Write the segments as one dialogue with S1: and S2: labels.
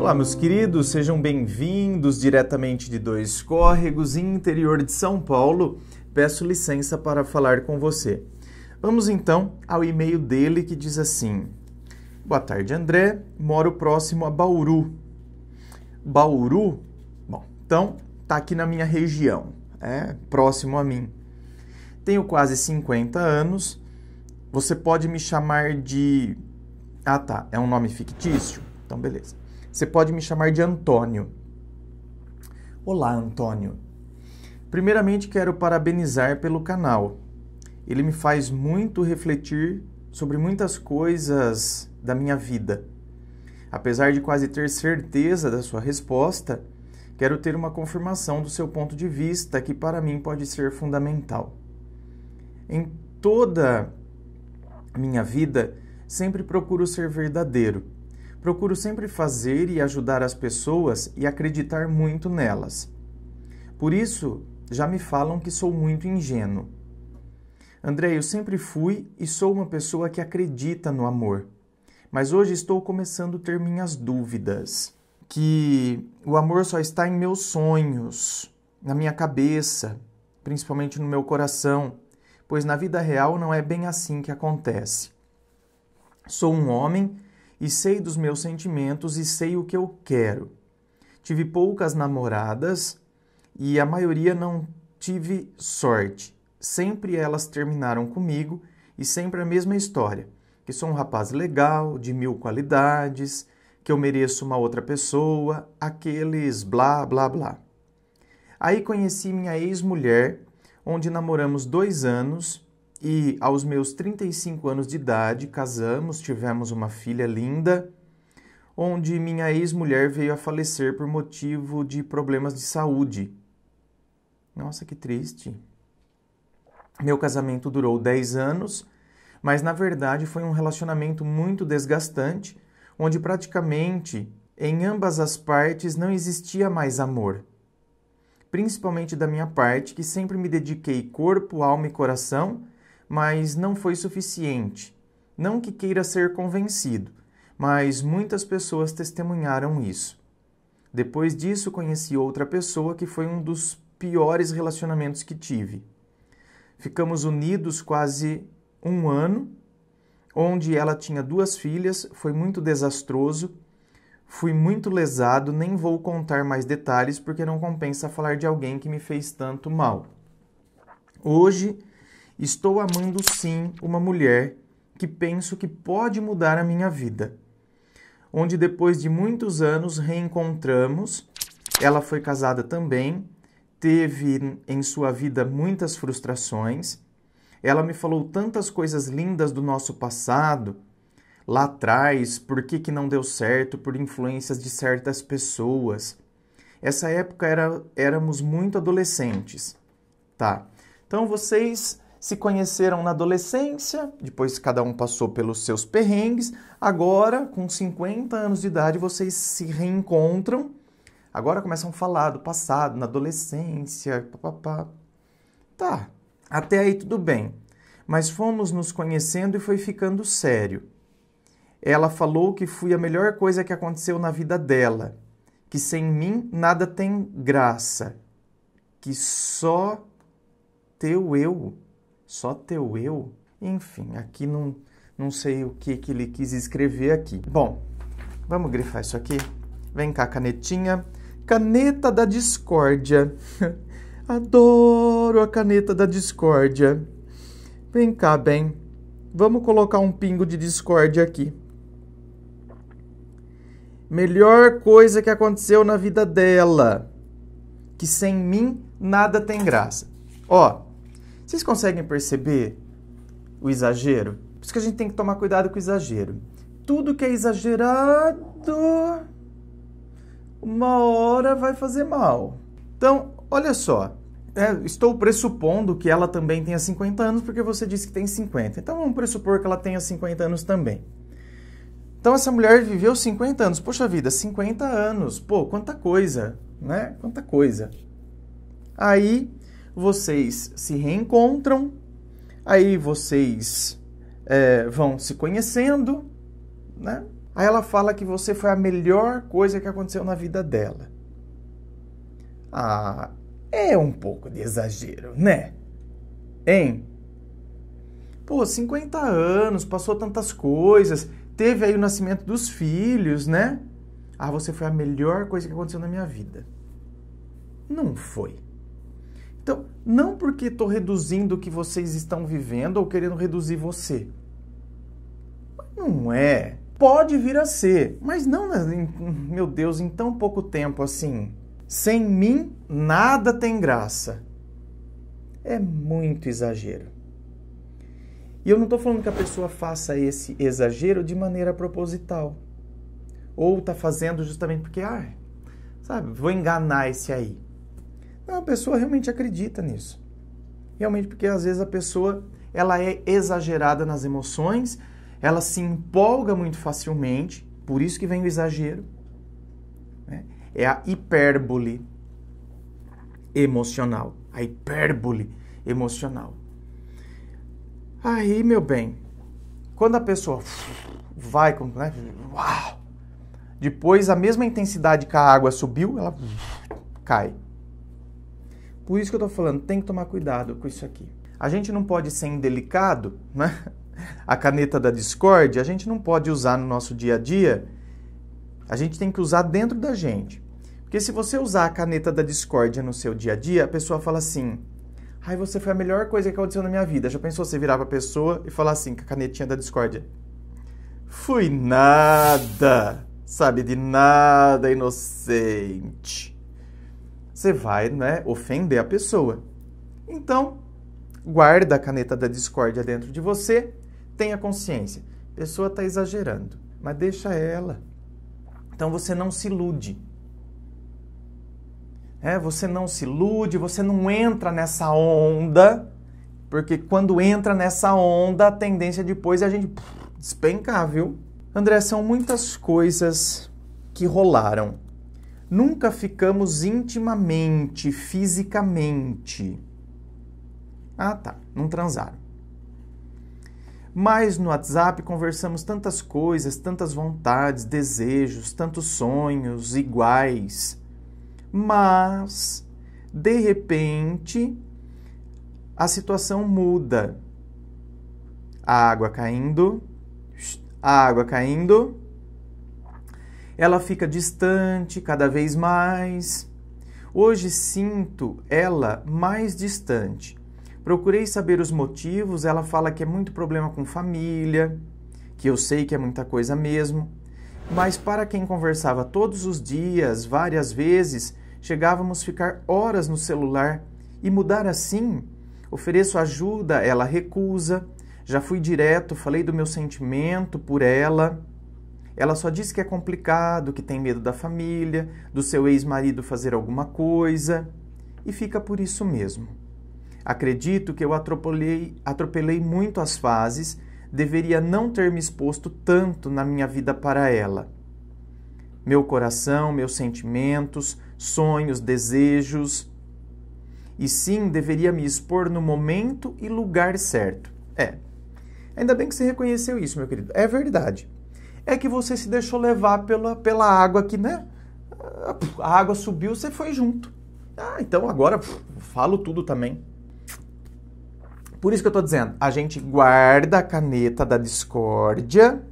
S1: Olá, meus queridos, sejam bem-vindos diretamente de Dois Córregos, interior de São Paulo. Peço licença para falar com você. Vamos então ao e-mail dele que diz assim: Boa tarde, André. Moro próximo a Bauru. Bauru? Bom, então tá aqui na minha região, é próximo a mim. Tenho quase 50 anos. Você pode me chamar de. Ah, tá. É um nome fictício? Então, beleza. Você pode me chamar de Antônio. Olá, Antônio. Primeiramente, quero parabenizar pelo canal. Ele me faz muito refletir sobre muitas coisas da minha vida. Apesar de quase ter certeza da sua resposta, quero ter uma confirmação do seu ponto de vista que para mim pode ser fundamental. Em toda minha vida, sempre procuro ser verdadeiro Procuro sempre fazer e ajudar as pessoas e acreditar muito nelas. Por isso, já me falam que sou muito ingênuo. André, eu sempre fui e sou uma pessoa que acredita no amor, mas hoje estou começando a ter minhas dúvidas. Que o amor só está em meus sonhos, na minha cabeça, principalmente no meu coração, pois na vida real não é bem assim que acontece. Sou um homem e sei dos meus sentimentos e sei o que eu quero. Tive poucas namoradas e a maioria não tive sorte. Sempre elas terminaram comigo e sempre a mesma história: que sou um rapaz legal, de mil qualidades, que eu mereço uma outra pessoa, aqueles blá blá blá. Aí conheci minha ex-mulher, onde namoramos dois anos e aos meus 35 anos de idade casamos, tivemos uma filha linda, onde minha ex-mulher veio a falecer por motivo de problemas de saúde. Nossa, que triste. Meu casamento durou 10 anos, mas na verdade foi um relacionamento muito desgastante, onde praticamente em ambas as partes não existia mais amor. Principalmente da minha parte, que sempre me dediquei corpo, alma e coração mas não foi suficiente. Não que queira ser convencido, mas muitas pessoas testemunharam isso. Depois disso, conheci outra pessoa que foi um dos piores relacionamentos que tive. Ficamos unidos quase um ano, onde ela tinha duas filhas, foi muito desastroso. Fui muito lesado, nem vou contar mais detalhes porque não compensa falar de alguém que me fez tanto mal. Hoje Estou amando sim uma mulher que penso que pode mudar a minha vida. Onde depois de muitos anos reencontramos, ela foi casada também, teve em sua vida muitas frustrações. Ela me falou tantas coisas lindas do nosso passado, lá atrás, por que, que não deu certo, por influências de certas pessoas. Essa época era, éramos muito adolescentes. Tá. Então vocês se conheceram na adolescência, depois cada um passou pelos seus perrengues. Agora, com 50 anos de idade, vocês se reencontram. Agora começam a falar do passado, na adolescência, papapá. Tá, até aí tudo bem. Mas fomos nos conhecendo e foi ficando sério. Ela falou que fui a melhor coisa que aconteceu na vida dela, que sem mim nada tem graça, que só teu eu só teu eu? Enfim, aqui não, não sei o que, que ele quis escrever aqui. Bom, vamos grifar isso aqui. Vem cá, canetinha. Caneta da discórdia. Adoro a caneta da discórdia. Vem cá, bem. Vamos colocar um pingo de discórdia aqui. Melhor coisa que aconteceu na vida dela. Que sem mim nada tem graça. Ó, vocês conseguem perceber o exagero? Por isso que a gente tem que tomar cuidado com o exagero. Tudo que é exagerado, uma hora vai fazer mal. Então, olha só. É, estou pressupondo que ela também tenha 50 anos, porque você disse que tem 50. Então vamos pressupor que ela tenha 50 anos também. Então essa mulher viveu 50 anos. Poxa vida, 50 anos. Pô, quanta coisa, né? Quanta coisa. Aí vocês se reencontram, aí vocês é, vão se conhecendo, né? Aí ela fala que você foi a melhor coisa que aconteceu na vida dela. Ah, é um pouco de exagero, né? Hein? Pô, 50 anos, passou tantas coisas, teve aí o nascimento dos filhos, né? Ah, você foi a melhor coisa que aconteceu na minha vida. Não foi. Então, não porque estou reduzindo o que vocês estão vivendo ou querendo reduzir você. Não é. Pode vir a ser, mas não, meu Deus, em tão pouco tempo assim. Sem mim, nada tem graça. É muito exagero. E eu não estou falando que a pessoa faça esse exagero de maneira proposital. Ou está fazendo justamente porque, ah, sabe, vou enganar esse aí. Então, a pessoa realmente acredita nisso. Realmente porque às vezes a pessoa ela é exagerada nas emoções, ela se empolga muito facilmente, por isso que vem o exagero. Né? É a hipérbole emocional, a hipérbole emocional. Aí, meu bem, quando a pessoa vai com, né? Uau! Depois, a mesma intensidade que a água subiu, ela cai. Por isso que eu estou falando, tem que tomar cuidado com isso aqui. A gente não pode ser indelicado, né? A caneta da Discord, a gente não pode usar no nosso dia a dia. A gente tem que usar dentro da gente. Porque se você usar a caneta da Discord no seu dia a dia, a pessoa fala assim: Ai, você foi a melhor coisa que aconteceu na minha vida. Já pensou você virar a pessoa e falar assim, com a canetinha da Discord? Fui nada, sabe, de nada inocente você vai né, ofender a pessoa. Então, guarda a caneta da discórdia dentro de você, tenha consciência. A pessoa está exagerando, mas deixa ela. Então você não se ilude. É, você não se ilude, você não entra nessa onda, porque quando entra nessa onda, a tendência depois é a gente despencar, viu? André, são muitas coisas que rolaram Nunca ficamos intimamente, fisicamente. Ah, tá, não transaram. Mas no WhatsApp conversamos tantas coisas, tantas vontades, desejos, tantos sonhos iguais. Mas, de repente, a situação muda. A água caindo, a água caindo, ela fica distante cada vez mais. Hoje sinto ela mais distante. Procurei saber os motivos, ela fala que é muito problema com família, que eu sei que é muita coisa mesmo. Mas para quem conversava todos os dias, várias vezes, chegávamos a ficar horas no celular e mudar assim? Ofereço ajuda, ela recusa. Já fui direto, falei do meu sentimento por ela. Ela só diz que é complicado, que tem medo da família, do seu ex-marido fazer alguma coisa e fica por isso mesmo. Acredito que eu atropelei, atropelei muito as fases, deveria não ter me exposto tanto na minha vida para ela. Meu coração, meus sentimentos, sonhos, desejos. E sim, deveria me expor no momento e lugar certo. É. Ainda bem que você reconheceu isso, meu querido. É verdade é que você se deixou levar pela, pela água aqui, né? A água subiu, você foi junto. Ah, então agora falo tudo também. Por isso que eu tô dizendo, a gente guarda a caneta da discórdia,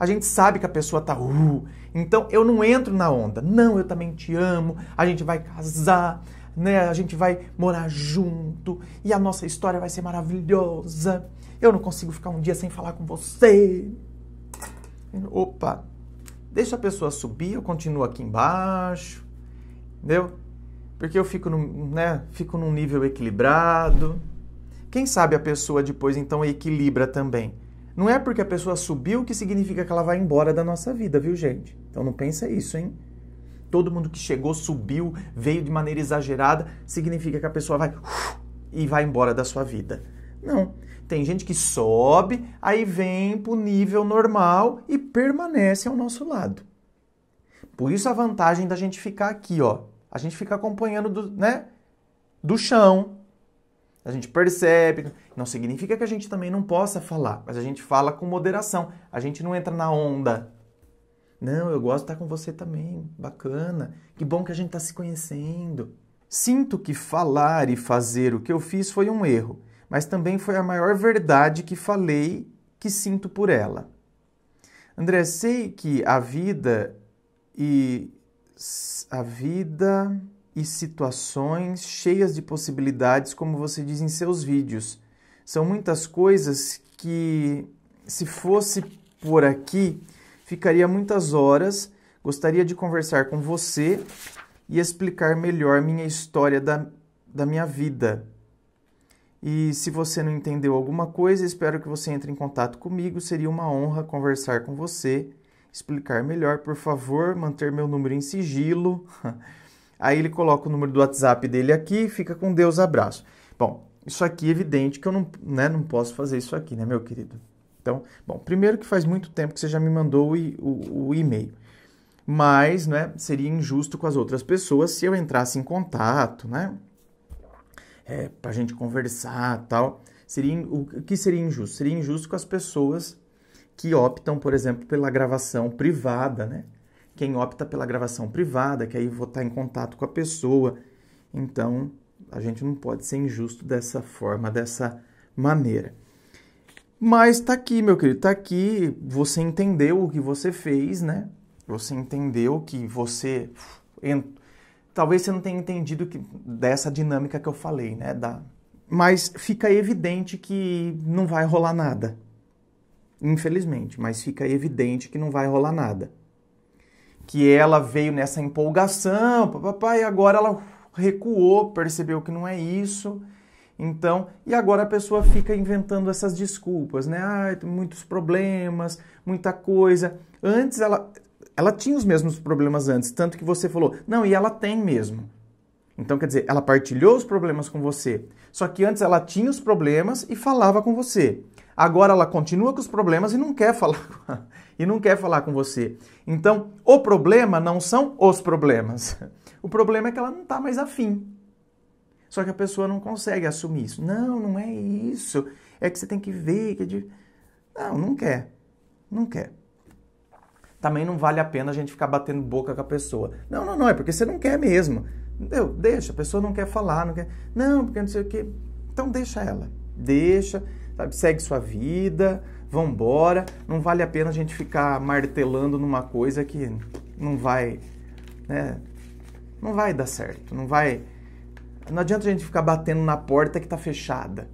S1: a gente sabe que a pessoa tá. Uh, então eu não entro na onda. Não, eu também te amo, a gente vai casar, né? A gente vai morar junto e a nossa história vai ser maravilhosa. Eu não consigo ficar um dia sem falar com você. Opa, deixa a pessoa subir, eu continuo aqui embaixo, entendeu? Porque eu fico, num, né, fico num nível equilibrado. Quem sabe a pessoa depois então equilibra também. Não é porque a pessoa subiu que significa que ela vai embora da nossa vida, viu, gente? Então não pensa isso, hein? Todo mundo que chegou, subiu, veio de maneira exagerada, significa que a pessoa vai uf, uh, e vai embora da sua vida. Não. Tem gente que sobe, aí vem para o nível normal e permanece ao nosso lado. Por isso a vantagem da gente ficar aqui, ó. A gente fica acompanhando do, né, do chão. A gente percebe. Não significa que a gente também não possa falar, mas a gente fala com moderação. A gente não entra na onda. Não, eu gosto de estar com você também. Bacana. Que bom que a gente está se conhecendo. Sinto que falar e fazer o que eu fiz foi um erro mas também foi a maior verdade que falei que sinto por ela. André, sei que a vida e a vida e situações cheias de possibilidades, como você diz em seus vídeos. São muitas coisas que se fosse por aqui, ficaria muitas horas. Gostaria de conversar com você e explicar melhor minha história da, da minha vida e se você não entendeu alguma coisa, espero que você entre em contato comigo. Seria uma honra conversar com você, explicar melhor. Por favor, manter meu número em sigilo. Aí ele coloca o número do WhatsApp dele aqui. Fica com Deus, abraço. Bom, isso aqui é evidente que eu não, né, não posso fazer isso aqui, né, meu querido? Então, bom, primeiro que faz muito tempo que você já me mandou o, o, o e-mail. Mas, né, seria injusto com as outras pessoas se eu entrasse em contato, né? é, para a gente conversar tal. Seria, o que seria injusto? Seria injusto com as pessoas que optam, por exemplo, pela gravação privada, né? Quem opta pela gravação privada, que aí vou estar tá em contato com a pessoa. Então, a gente não pode ser injusto dessa forma, dessa maneira. Mas tá aqui, meu querido, tá aqui. Você entendeu o que você fez, né? Você entendeu que você talvez você não tenha entendido que, dessa dinâmica que eu falei, né? Da, mas fica evidente que não vai rolar nada. Infelizmente, mas fica evidente que não vai rolar nada. Que ela veio nessa empolgação, papai, agora ela recuou, percebeu que não é isso. Então, e agora a pessoa fica inventando essas desculpas, né? Ah, muitos problemas, muita coisa. Antes ela ela tinha os mesmos problemas antes, tanto que você falou, não, e ela tem mesmo. Então, quer dizer, ela partilhou os problemas com você. Só que antes ela tinha os problemas e falava com você. Agora ela continua com os problemas e não quer falar e não quer falar com você. Então, o problema não são os problemas. O problema é que ela não está mais afim. Só que a pessoa não consegue assumir isso. Não, não é isso. É que você tem que ver. Que é de... Não, não quer. Não quer também não vale a pena a gente ficar batendo boca com a pessoa. Não, não, não, é porque você não quer mesmo. Entendeu? deixa, a pessoa não quer falar, não quer. Não, porque não sei o quê. Então deixa ela. Deixa, sabe, segue sua vida, vambora. Não vale a pena a gente ficar martelando numa coisa que não vai, né? Não vai dar certo, não vai não adianta a gente ficar batendo na porta que está fechada.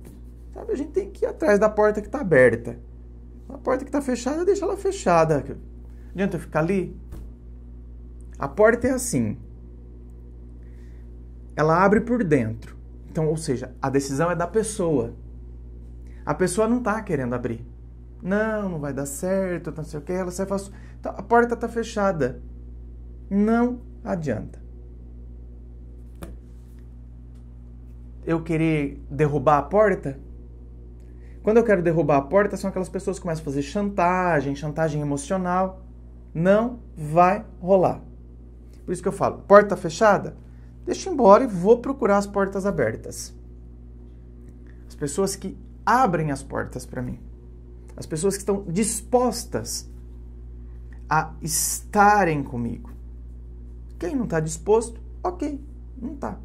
S1: Sabe, a gente tem que ir atrás da porta que está aberta. A porta que está fechada, deixa ela fechada. Adianta eu ficar ali? A porta é assim. Ela abre por dentro. Então, ou seja, a decisão é da pessoa. A pessoa não tá querendo abrir. Não, não vai dar certo, não sei o que, ela sai faz... então, assim, tá, A porta tá fechada. Não adianta. Eu querer derrubar a porta? Quando eu quero derrubar a porta, são aquelas pessoas que começam a fazer chantagem, chantagem emocional. Não vai rolar. Por isso que eu falo, porta fechada, deixa embora e vou procurar as portas abertas. As pessoas que abrem as portas para mim. As pessoas que estão dispostas a estarem comigo. Quem não está disposto, ok, não está.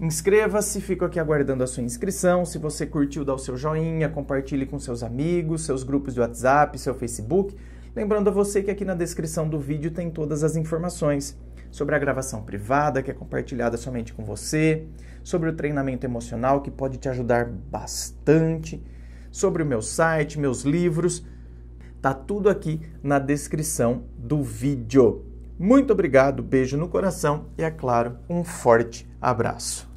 S1: Inscreva-se, fico aqui aguardando a sua inscrição. Se você curtiu, dá o seu joinha, compartilhe com seus amigos, seus grupos de WhatsApp, seu Facebook. Lembrando a você que aqui na descrição do vídeo tem todas as informações sobre a gravação privada, que é compartilhada somente com você, sobre o treinamento emocional, que pode te ajudar bastante, sobre o meu site, meus livros. Tá tudo aqui na descrição do vídeo. Muito obrigado, beijo no coração e, é claro, um forte abraço.